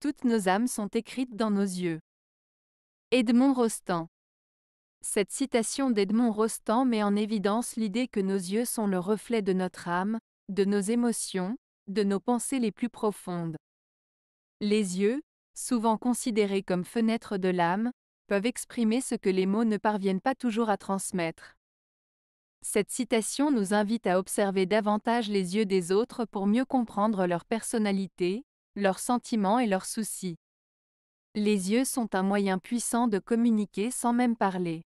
Toutes nos âmes sont écrites dans nos yeux. Edmond Rostand. Cette citation d'Edmond Rostand met en évidence l'idée que nos yeux sont le reflet de notre âme, de nos émotions, de nos pensées les plus profondes. Les yeux, souvent considérés comme fenêtres de l'âme, peuvent exprimer ce que les mots ne parviennent pas toujours à transmettre. Cette citation nous invite à observer davantage les yeux des autres pour mieux comprendre leur personnalité, leurs sentiments et leurs soucis. Les yeux sont un moyen puissant de communiquer sans même parler.